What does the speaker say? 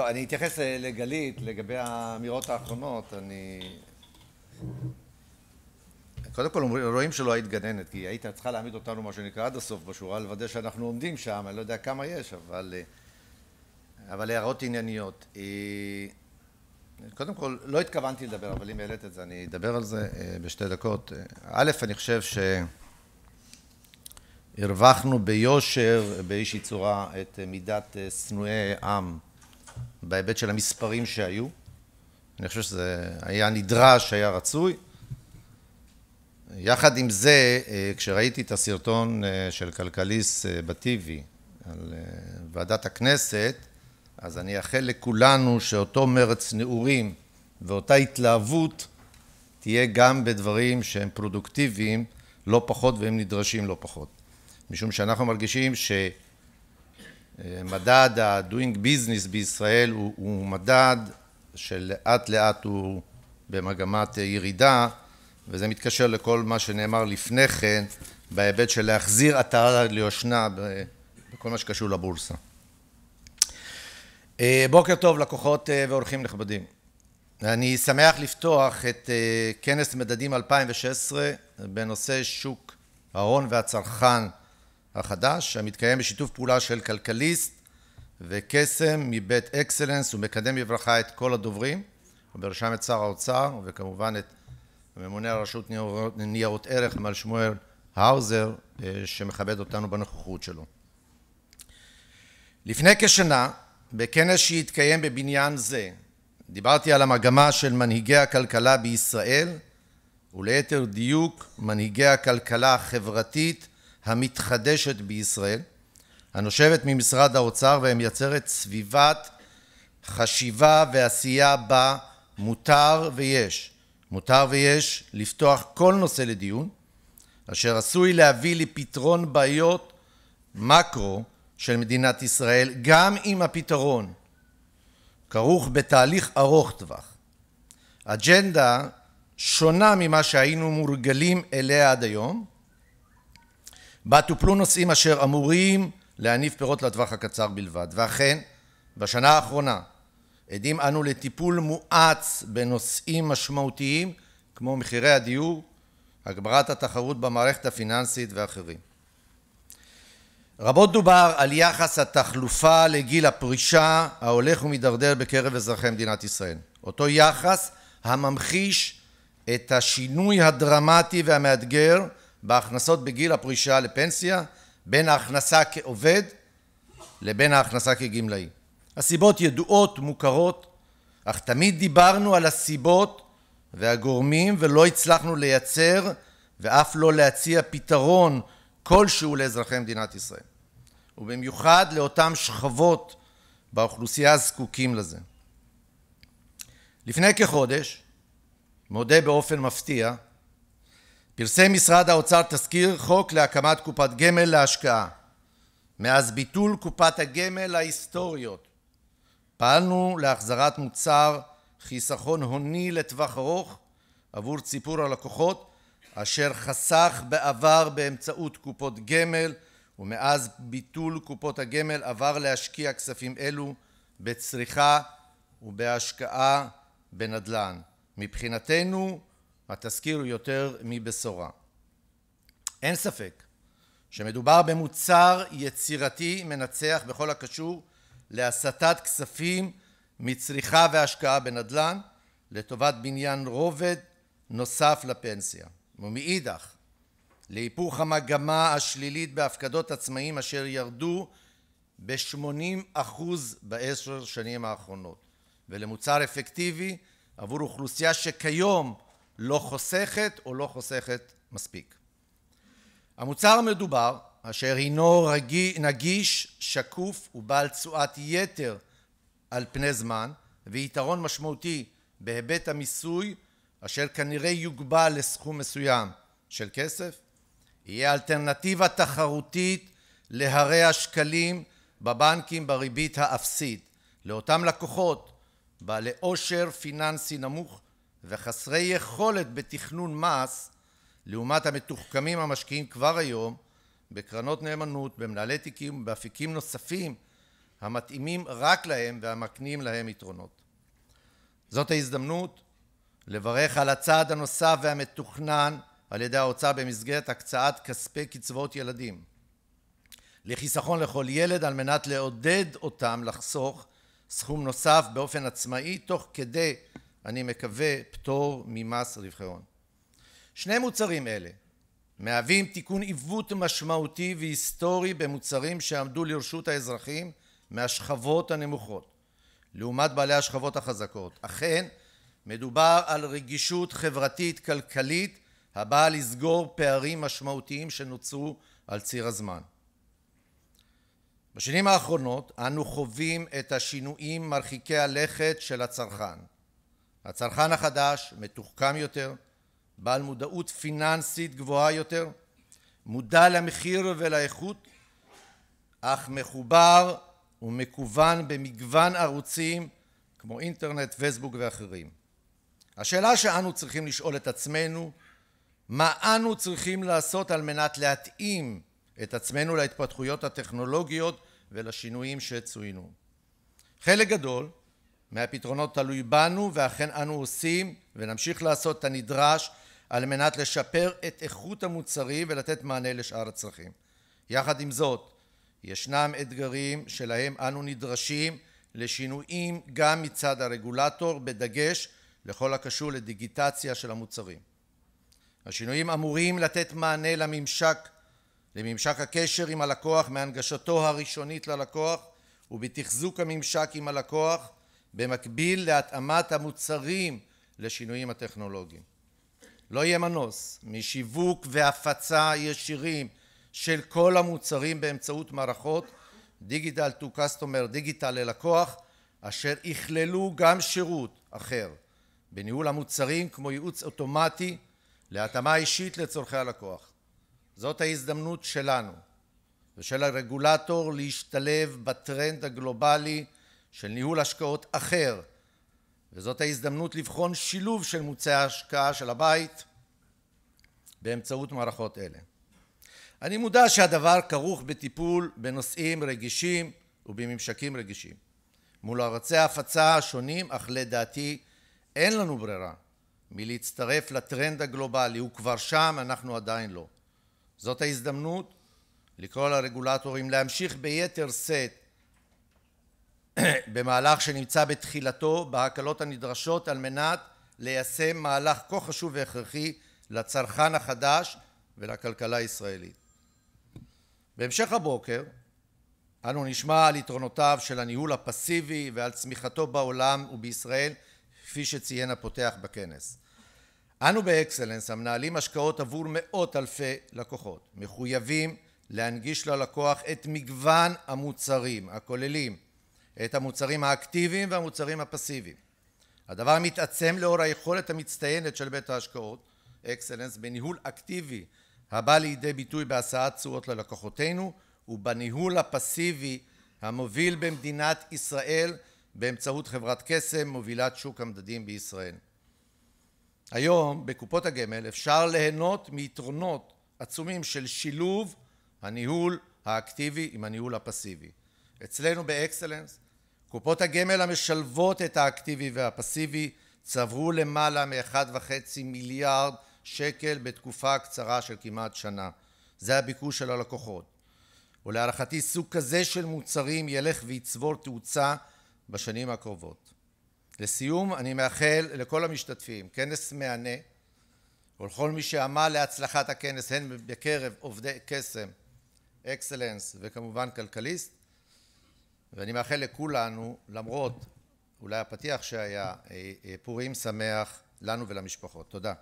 טוב, אני אתייחס לגלית לגבי האמירות האחרונות. אני... קודם כל רואים שלא היית גננת, כי היית צריכה להעמיד אותנו, מה שנקרא, עד הסוף בשורה, לוודא שאנחנו עומדים שם, אני לא יודע כמה יש, אבל... אה, אבל הערות ענייניות. אה, קודם כל, לא התכוונתי לדבר, אבל אם העלית את זה, אני אדבר על זה אה, בשתי דקות. א', אני חושב שהרווחנו ביושר, באיזושהי צורה, את מידת שנואי עם. בהיבט של המספרים שהיו. אני חושב שזה היה נדרש, היה רצוי. יחד עם זה, אה, כשראיתי את הסרטון אה, של כלכליסט אה, בטיבי על ועדת הכנסת, אז אני אאחל לכולנו שאותו מרץ נעורים ואותה התלהבות תהיה גם בדברים שהם פרודוקטיביים לא פחות והם נדרשים לא פחות. משום שאנחנו מרגישים ש... מדד ה-doing business בישראל הוא, הוא מדד שלאט לאט הוא במגמת ירידה, וזה מתקשר לכל מה שנאמר לפני כן בהיבט של להחזיר עטרה ליושנה בכל מה שקשור לבורסה. אה, בוקר טוב לקוחות אה, ואורחים נכבדים. אני שמח לפתוח את אה, כנס מדדים 2016 בנושא שוק ההון והצרכן החדש, המתקיים בשיתוף פעולה של כלכליסט וקסם מבית אקסלנס ומקדם בברכה את כל הדוברים, ובראשם את שר האוצר וכמובן את הממונה על רשות ניירות, ניירות ערך מר שמואל האוזר אה, שמכבד אותנו בנוכחות שלו. לפני כשנה בכנס שהתקיים בבניין זה דיברתי על המגמה של מנהיגי הכלכלה בישראל וליתר דיוק מנהיגי הכלכלה החברתית המתחדשת בישראל, הנושבת ממשרד האוצר ומייצרת סביבת חשיבה ועשייה בה מותר ויש. מותר ויש לפתוח כל נושא לדיון, אשר עשוי להביא לפתרון בעיות מקרו של מדינת ישראל, גם אם הפתרון כרוך בתהליך ארוך טווח. אג'נדה שונה ממה שהיינו מורגלים אליה עד היום, בה טופלו נושאים אשר אמורים להניב פירות לטווח הקצר בלבד. ואכן, בשנה האחרונה עדים אנו לטיפול מואץ בנושאים משמעותיים כמו מחירי הדיור, הגברת התחרות במערכת הפיננסית ואחרים. רבות דובר על יחס התחלופה לגיל הפרישה ההולך ומידרדר בקרב אזרחי מדינת ישראל. אותו יחס הממחיש את השינוי הדרמטי והמאתגר בהכנסות בגיל הפרישה לפנסיה בין ההכנסה כעובד לבין ההכנסה כגמלאי. הסיבות ידועות, מוכרות, אך תמיד דיברנו על הסיבות והגורמים ולא הצלחנו לייצר ואף לא להציע פתרון כלשהו לאזרחי מדינת ישראל, ובמיוחד לאותן שכבות באוכלוסייה הזקוקים לזה. לפני כחודש, מודה באופן מפתיע, פרסם משרד האוצר תזכיר חוק להקמת קופת גמל להשקעה. מאז ביטול קופת הגמל ההיסטוריות פעלנו להחזרת מוצר חיסכון הוני לטווח ארוך עבור ציפור הלקוחות אשר חסך בעבר באמצעות קופות גמל ומאז ביטול קופות הגמל עבר להשקיע כספים אלו בצריכה ובהשקעה בנדל"ן. מבחינתנו התזכיר הוא יותר מבשורה. אין ספק שמדובר במוצר יצירתי מנצח בכל הקשור להסטת כספים מצריכה והשקעה בנדל"ן לטובת בניין רובד נוסף לפנסיה. ומאידך, להיפוך המגמה השלילית בהפקדות עצמאים אשר ירדו ב-80% בעשר שנים האחרונות ולמוצר אפקטיבי עבור אוכלוסייה שכיום לא חוסכת או לא חוסכת מספיק. המוצר המדובר, אשר הינו רגי, נגיש, שקוף ובעל תשואת יתר על פני זמן, ויתרון משמעותי בהיבט המיסוי, אשר כנראה יוגבל לסכום מסוים של כסף, יהיה אלטרנטיבה תחרותית להרי השקלים בבנקים בריבית האפסית לאותם לקוחות בעלי עושר פיננסי נמוך וחסרי יכולת בתכנון מס לעומת המתוחכמים המשקיעים כבר היום בקרנות נאמנות, במנהלי תיקים ובאפיקים נוספים המתאימים רק להם והמקנים להם יתרונות. זאת ההזדמנות לברך על הצעד הנוסף והמתוכנן על ידי האוצר במסגרת הקצאת כספי קצבאות ילדים לחיסכון לכל ילד על מנת לעודד אותם לחסוך סכום נוסף באופן עצמאי תוך כדי אני מקווה, פטור ממס רווחי הון. שני מוצרים אלה מהווים תיקון עיוות משמעותי והיסטורי במוצרים שעמדו לרשות האזרחים מהשכבות הנמוכות, לעומת בעלי השכבות החזקות. אכן, מדובר על רגישות חברתית-כלכלית הבאה לסגור פערים משמעותיים שנוצרו על ציר הזמן. בשנים האחרונות אנו חווים את השינויים מרחיקי הלכת של הצרכן. הצרכן החדש מתוחכם יותר, בעל מודעות פיננסית גבוהה יותר, מודע למחיר ולאיכות, אך מחובר ומקוון במגוון ערוצים כמו אינטרנט, פייסבוק ואחרים. השאלה שאנו צריכים לשאול את עצמנו, מה אנו צריכים לעשות על מנת להתאים את עצמנו להתפתחויות הטכנולוגיות ולשינויים שצוינו. חלק גדול מהפתרונות תלוי בנו ואכן אנו עושים ונמשיך לעשות את הנדרש על מנת לשפר את איכות המוצרים ולתת מענה לשאר הצרכים. יחד עם זאת, ישנם אתגרים שלהם אנו נדרשים לשינויים גם מצד הרגולטור, בדגש לכל הקשור לדיגיטציה של המוצרים. השינויים אמורים לתת מענה לממשק, לממשק הקשר עם הלקוח מהנגשתו הראשונית ללקוח ובתחזוק הממשק עם הלקוח במקביל להתאמת המוצרים לשינויים הטכנולוגיים. לא יהיה מנוס משיווק והפצה ישירים של כל המוצרים באמצעות מערכות דיגיטל טו קסטומר דיגיטל ללקוח, אשר יכללו גם שירות אחר בניהול המוצרים כמו ייעוץ אוטומטי להתאמה אישית לצורכי הלקוח. זאת ההזדמנות שלנו ושל הרגולטור להשתלב בטרנד הגלובלי של ניהול השקעות אחר, וזאת ההזדמנות לבחון שילוב של מוצאי ההשקעה של הבית באמצעות מערכות אלה. אני מודע שהדבר כרוך בטיפול בנושאים רגישים ובממשקים רגישים מול ארצי ההפצה השונים, אך לדעתי אין לנו ברירה מלהצטרף לטרנד הגלובלי, הוא כבר שם, אנחנו עדיין לא. זאת ההזדמנות לקרוא לרגולטורים להמשיך ביתר שאת במהלך שנמצא בתחילתו בהקלות הנדרשות על מנת ליישם מהלך כה חשוב והכרחי לצרכן החדש ולכלכלה הישראלית. בהמשך הבוקר אנו נשמע על יתרונותיו של הניהול הפסיבי ועל צמיחתו בעולם ובישראל כפי שציין הפותח בכנס. אנו באקסלנס המנהלים השקעות עבור מאות אלפי לקוחות מחויבים להנגיש ללקוח את מגוון המוצרים הכוללים את המוצרים האקטיביים והמוצרים הפסיביים. הדבר מתעצם לאור היכולת המצטיינת של בית ההשקעות, אקסלנס, בניהול אקטיבי הבא לידי ביטוי בהשאת תשואות ללקוחותינו ובניהול הפסיבי המוביל במדינת ישראל באמצעות חברת קסם מובילת שוק המדדים בישראל. היום בקופות הגמל אפשר ליהנות מיתרונות עצומים של שילוב הניהול האקטיבי עם הניהול הפסיבי. אצלנו באקסלנס קופות הגמל המשלבות את האקטיבי והפסיבי צברו למעלה מ-1.5 מיליארד שקל בתקופה קצרה של כמעט שנה. זה הביקוש של הלקוחות. ולהערכתי סוג כזה של מוצרים ילך ויצבור תאוצה בשנים הקרובות. לסיום, אני מאחל לכל המשתתפים כנס מהנה ולכל מי שעמל להצלחת הכנס הן בקרב עובדי קסם, אקסלנס וכמובן כלכליסט ואני מאחל לכולנו, למרות אולי הפתיח שהיה, אה, אה, פורים שמח לנו ולמשפחות. תודה.